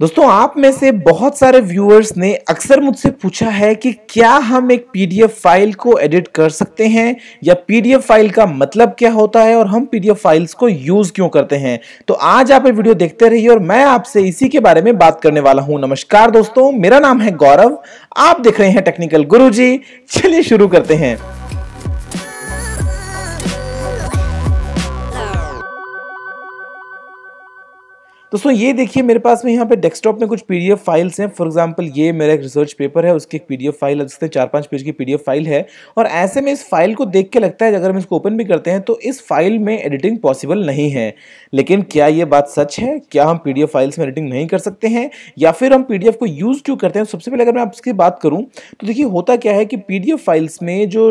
दोस्तों आप में से बहुत सारे व्यूअर्स ने अक्सर मुझसे पूछा है कि क्या हम एक पीडीएफ फाइल को एडिट कर सकते हैं या पीडीएफ फाइल का मतलब क्या होता है और हम पीडीएफ फाइल्स को यूज क्यों करते हैं तो आज आप ये वीडियो देखते रहिए और मैं आपसे इसी के बारे में बात करने वाला हूं नमस्कार दोस्तों मेरा नाम है गौरव आप देख रहे हैं टेक्निकल गुरु चलिए शुरू करते हैं दोस्तों ये देखिए मेरे पास में यहाँ पे डेस्कटॉप में कुछ पीडीएफ फाइल्स हैं फॉर एग्जांपल ये मेरा एक रिसर्च पेपर है उसकी एक पीडीएफ फाइल है जिसने चार पांच पेज की पीडीएफ फाइल है और ऐसे में इस फाइल को देख के लगता है अगर हम इसको ओपन भी करते हैं तो इस फाइल में एडिटिंग पॉसिबल नहीं है लेकिन क्या ये बात सच है क्या हम पी फाइल्स में एडिटिंग नहीं कर सकते हैं या फिर हम पी को यूज़ क्यों करते हैं सबसे पहले अगर मैं आपकी बात करूँ तो देखिए होता क्या है कि पी फाइल्स में जो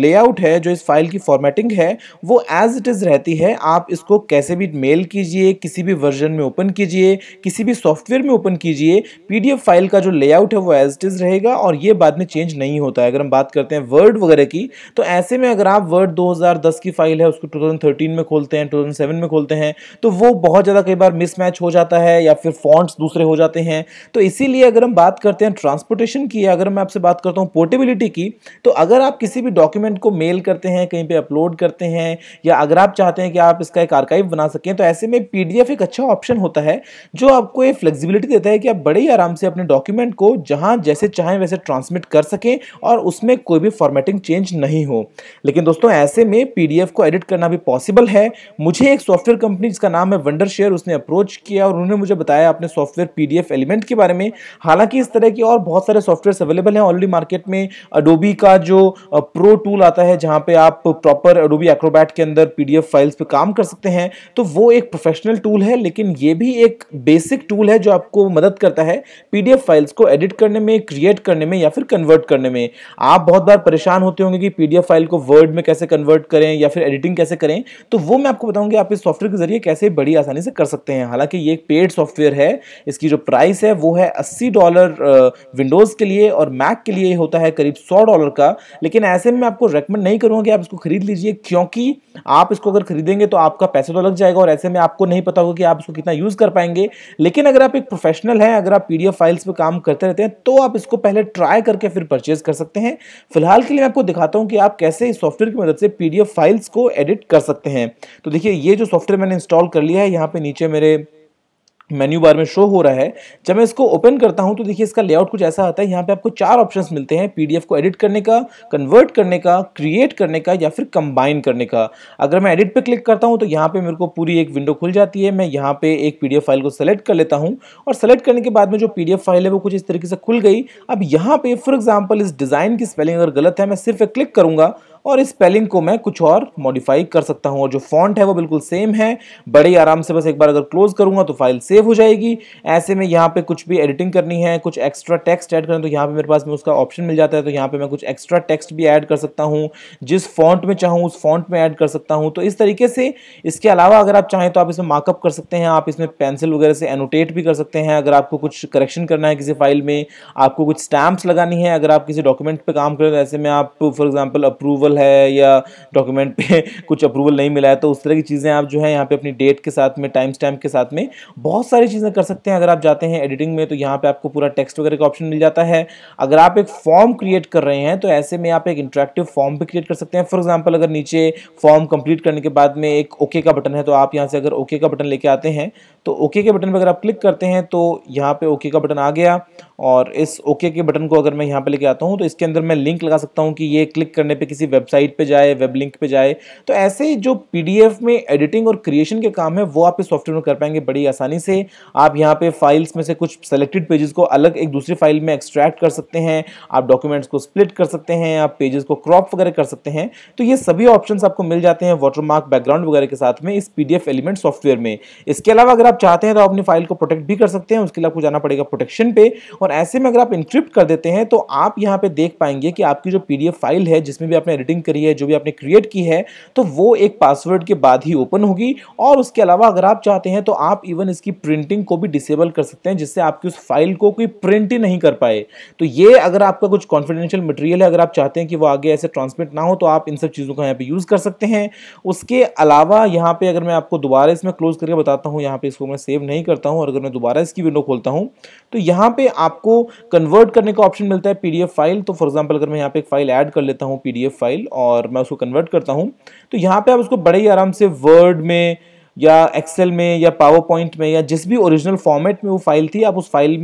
लेआउट है जो इस फाइल की फॉर्मेटिंग है वो एज इट इज़ रहती है आप इसको कैसे भी मेल कीजिए किसी भी वर्जन में ओपन ओपन कीजिए किसी भी सॉफ्टवेयर में ओपन कीजिए पीडीएफ फाइल का जो लेआउट है वो एज इट इज़ रहेगा और ये बाद में चेंज नहीं होता है अगर हम बात करते हैं वर्ड वगैरह की तो ऐसे में अगर आप वर्ड 2010 की फाइल है उसको 2013 में खोलते हैं 2007 में खोलते हैं तो वो बहुत ज़्यादा कई बार मिसमैच हो जाता है या फिर फॉन्ट्स दूसरे हो जाते हैं तो इसीलिए अगर हम बात करते हैं ट्रांसपोर्टेशन की अगर मैं आपसे बात करता हूँ पोर्टेबिलिटी की तो अगर आप किसी भी डॉक्यूमेंट को मेल करते हैं कहीं पर अपलोड करते हैं या अगर आप चाहते हैं कि आप इसका एक आर्काइव बना सकें तो ऐसे में पी एक अच्छा ऑप्शन होता है जो आपको ये फ्लेक्सिबिलिटी देता है कि आप बड़े ही आराम से अपने डॉक्यूमेंट को जहाँ जैसे चाहें वैसे ट्रांसमिट कर सकें और उसमें कोई भी फॉर्मेटिंग चेंज नहीं हो लेकिन दोस्तों ऐसे में पी को एडिट करना भी पॉसिबल है मुझे एक सॉफ्टवेयर कंपनी जिसका नाम है वंडर शेयर उसने अप्रोच किया और उन्होंने मुझे बताया अपने सॉफ्टवेयर पी एलिमेंट के बारे में हालांकि इस तरह के और बहुत सारे सॉफ्टवेयर अवेलेबल हैं ऑलरेडी मार्केट में अडोबी का जो प्रो टूल आता है जहां पे आप प्रॉपर अडोबी एक्रोबैट के अंदर पीडीएफ फाइल्स पे काम कर सकते हैं तो वो एक प्रोफेशनल टूल है लेकिन ये ये भी एक बेसिक टूल है जो आपको मदद करता है पीडीएफ फाइल्स को एडिट करने में क्रिएट करने में या फिर कन्वर्ट करने में आप बहुत बार परेशान होते होंगे कि पीडीएफ फाइल को वर्ड में कैसे कन्वर्ट करें या फिर एडिटिंग कैसे करें तो वो मैं आपको बताऊंगी आप इस सॉफ्टवेयर के जरिए कैसे बड़ी आसानी से कर सकते हैं हालांकि ये एक पेड सॉफ्टवेयर है इसकी जो प्राइस है वो है अस्सी डॉलर विंडोज़ के लिए और मैक के लिए होता है करीब सौ डॉलर का लेकिन ऐसे में आपको रेकमेंड नहीं करूँगा कि आप इसको खरीद लीजिए क्योंकि आप इसको अगर खरीदेंगे तो आपका पैसा तो लग जाएगा और ऐसे में आपको नहीं पता होगा कि आप इसको कितना यूज़ कर पाएंगे लेकिन अगर आप एक प्रोफेशनल हैं अगर आप पीडीएफ फाइल्स पर काम करते रहते हैं तो आप इसको पहले ट्राई करके फिर परचेज कर सकते हैं फिलहाल के लिए मैं आपको दिखाता हूं कि आप कैसे इस सॉफ्टवेयर की मदद से पीडीएफ फाइल्स को एडिट कर सकते हैं तो देखिए ये जो सॉफ्टवेयर मैंने इंस्टॉल कर लिया है यहाँ पे नीचे मेरे मेन्यू बार में शो हो रहा है जब मैं इसको ओपन करता हूं तो देखिए इसका लेआउट कुछ ऐसा आता है यहाँ पे आपको चार ऑप्शंस मिलते हैं पीडीएफ को एडिट करने का कन्वर्ट करने का क्रिएट करने का या फिर कंबाइन करने का अगर मैं एडिट पे क्लिक करता हूं तो यहाँ पे मेरे को पूरी एक विंडो खुल जाती है मैं यहाँ पे एक पी फाइल को सेलेक्ट कर लेता हूँ और सेलेक्ट करने के बाद में जो पी फाइल है वो कुछ इस तरीके से खुल गई अब यहाँ पे फॉर एग्जाम्पल इस डिज़ाइन की स्पेलिंग अगर गलत है मैं सिर्फ एक क्लिक करूँगा और इस स्पेलिंग को मैं कुछ और मॉडिफाई कर सकता हूँ और जो फॉन्ट है वो बिल्कुल सेम है बड़े आराम से बस एक बार अगर क्लोज करूँगा तो फाइल सेव हो जाएगी ऐसे में यहाँ पे कुछ भी एडिटिंग करनी है कुछ एक्स्ट्रा टेक्स्ट ऐड करें तो यहाँ पे मेरे पास में उसका ऑप्शन मिल जाता है तो यहाँ पे मैं कुछ एक्स्ट्रा टेक्स्ट भी ऐड कर सकता हूँ जिस फॉन्ट में चाहूँ उस फॉन्ट में ऐड कर सकता हूँ तो इस तरीके से इसके अलावा अगर आप चाहें तो आप इसमें मार्कअप कर सकते हैं आप इसमें पेंसिल वगैरह से एनोटेट भी कर सकते हैं अगर आपको कुछ करेक्शन करना है किसी फाइल में आपको कुछ स्टैम्प्स लगानी है अगर आप किसी डॉक्यूमेंट पर काम करें तो ऐसे में आप फॉर एग्जाम्पल अप्रूवल अप्रूवल है या डॉक्यूमेंट पे कुछ अप्रूवल नहीं मिला है तो उस तरह की चीज़ें आप जो है यहाँ पे अपनी डेट के साथ में टाइम स्टैम्प के साथ में बहुत सारी चीज़ें कर सकते हैं अगर आप जाते हैं एडिटिंग में तो यहाँ पर आपको पूरा टेक्स्ट वगैरह का ऑप्शन मिल जाता है अगर आप एक फॉर्म क्रिएट कर रहे हैं तो ऐसे में आप एक इंट्रैक्टिव फॉर्म भी क्रिएट कर सकते हैं फॉर एग्जाम्पल अगर नीचे फॉर्म कंप्लीट करने के बाद में एक ओके का बटन है तो आप यहाँ से अगर ओके का बटन लेके आते हैं तो ओके के बटन पर अगर आप क्लिक करते हैं तो यहाँ पे ओके का बटन आ गया और इस ओके के बटन को अगर मैं यहाँ पे लेके आता हूँ तो इसके अंदर मैं लिंक लगा सकता हूँ कि ये क्लिक करने पे किसी वेबसाइट पे जाए वेब लिंक पे जाए तो ऐसे जो पीडीएफ में एडिटिंग और क्रिएशन के काम है वो आप इस सॉफ्टवेयर में कर पाएंगे बड़ी आसानी से आप यहाँ पे फाइल्स में से कुछ सेलेक्टेड पेजेस को अलग एक दूसरी फाइल में एक्सट्रैक्ट कर सकते हैं आप डॉक्यूमेंट्स को स्प्लिट कर सकते हैं आप पेजेस को क्रॉप वगैरह कर सकते हैं तो ये सभी ऑप्शन आपको मिल जाते हैं वाटरमार्क बैकग्राउंड वगैरह के साथ में इस पीडीएफ एलिमेंट सॉफ्टवेयर में इसके अलावा अगर आप चाहते हैं तो आप अपनी फाइल को प्रोटेक्ट भी कर सकते हैं उसके लिए आपको जाना पड़ेगा प्रोटेक्शन पे और ऐसे में अगर आप इंक्रिप्ट कर देते हैं तो आप यहाँ पे देख पाएंगे कि आपकी जो पीडीएफ फाइल है जिसमें भी आपने एडिटिंग सेटिंग करी है जो भी आपने क्रिएट की है तो वो एक पासवर्ड के बाद ही ओपन होगी और उसके अलावा अगर आप चाहते हैं तो आप इवन इसकी प्रिंटिंग को भी डिसेबल कर सकते हैं जिससे आपकी उस फाइल को कोई प्रिंट ही नहीं कर पाए तो ये अगर आपका कुछ कॉन्फिडेंशियल मटेरियल है अगर आप चाहते हैं कि वो आगे ऐसे ट्रांसमिट ना हो तो आप इन सब चीज़ों का यहाँ पर यूज़ कर सकते हैं उसके अलावा यहाँ पर अगर मैं आपको दोबारा इसमें क्लोज करके बताता हूँ यहाँ पर इसको मैं सेव नहीं करता हूँ और अगर मैं दोबारा इसकी विंडो खोलता हूँ तो यहाँ पर आपको कन्वर्ट करने का ऑप्शन मिलता है पी फाइल तो फॉर एग्जाम्पल अगर मैं यहाँ पर एक फाइल ऐड कर लेता हूँ पी फाइल फाइल और मैं उसको कन्वर्ट करता हूँ तो यहाँ पे आप उसको बड़े ही आराम से वर्ड में या एक्सेल में या पावर पॉइंट में या जिस भी ओरिजिनल फॉर्मेट में वो फाइल थी आप उस फाइल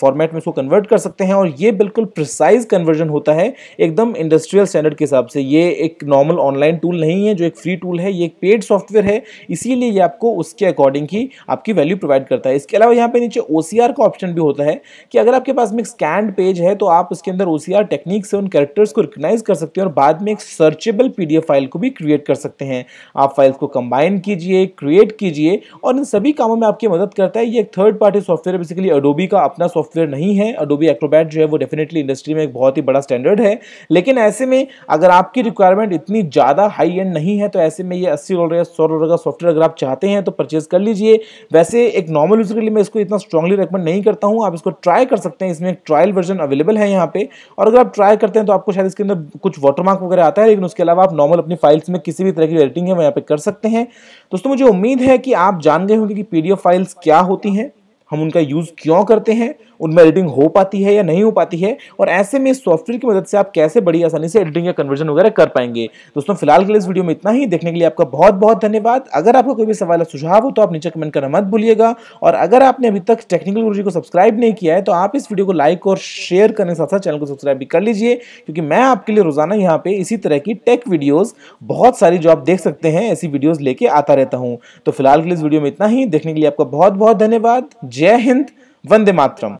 फॉर्मेट में उसको कन्वर्ट कर सकते हैं और ये बिल्कुल प्रिसाइज कन्वर्जन होता है एकदम इंडस्ट्रियल स्टैंडर्ड के हिसाब से ये एक नॉर्मल ऑनलाइन टूल नहीं है जो एक फ्री टूल है ये एक पेड सॉफ्टवेयर है इसीलिए ये आपको उसके अकॉर्डिंग ही आपकी वैल्यू प्रोवाइड करता है इसके अलावा यहाँ पे नीचे ओ का ऑप्शन भी होता है कि अगर आपके पास में एक स्कैंड पेज है तो आप उसके अंदर ओ टेक्निक से उन कैरेक्टर्स को रिकोगनाइज कर सकते हैं और बाद में एक सर्चेबल पी फाइल को भी क्रिएट कर सकते हैं आप फाइल्स को कंबाइन कीजिए क्रिएट कीजिए और इन सभी कामों में आपकी मदद करता है ये एक third party software basically Adobe का अपना सॉफ्टवेयर नहीं है अडोबी एक्ट्रोबैट जो है वो डेफिनेटली इंडस्ट्री में एक बहुत ही बड़ा स्टैंडर्ड है लेकिन ऐसे में अगर आपकी रिक्वायरमेंट इतनी ज़्यादा हाई एंड नहीं है तो ऐसे में ये अस्सी डॉलर या सौ डॉलर का सॉफ्टवेयर अगर आप चाहते हैं तो परचेज कर लीजिए वैसे एक नॉर्मल यूज़र के लिए मैं इसको इतना स्ट्रांगली रिकमेंड नहीं करता हूँ आप इसको ट्राई कर सकते हैं इसमें एक ट्रायल वर्जन अवेलेबल है यहाँ पे और अगर आप ट्राई करते हैं तो आपको शायद इसके अंदर कुछ वाटरमार्क वगैरह आता है लेकिन उसके अलावा आप नॉर्मल अपनी फाइल्स में किसी भी तरह की एडिटिंग है वो यहाँ पे कर सकते हैं दोस्तों मुझे उम्मीद उम्मीद है कि आप जान गए होंगे कि पीडीएफ फाइल्स क्या होती हैं हम उनका यूज़ क्यों करते हैं उनमें एडिटिंग हो पाती है या नहीं हो पाती है और ऐसे में इस सॉफ्टवेयर की मदद से आप कैसे बड़ी आसानी से एडिटिंग या कन्वर्जन वगैरह कर पाएंगे दोस्तों फिलहाल के लिए इस वीडियो में इतना ही देखने के लिए आपका बहुत बहुत धन्यवाद अगर आपको कोई भी सवाल या सुझाव हो तो आप नीचे कमेंट करना मत भूलिएगा और अगर आपने अभी तक टेक्निकल गुरुजी को सब्सक्राइब नहीं किया है तो आप इस वीडियो को लाइक और शेयर करने के साथ साथ चैनल को सब्सक्राइब भी कर लीजिए क्योंकि मैं आपके लिए रोजाना यहाँ पे इसी तरह की टेक वीडियोज बहुत सारी जो आप देख सकते हैं ऐसी वीडियोज लेके आता रहता हूँ तो फिलहाल के लिए इस वीडियो में इतना ही देखने के लिए आपका बहुत बहुत धन्यवाद जय हिंद वंदे मातरम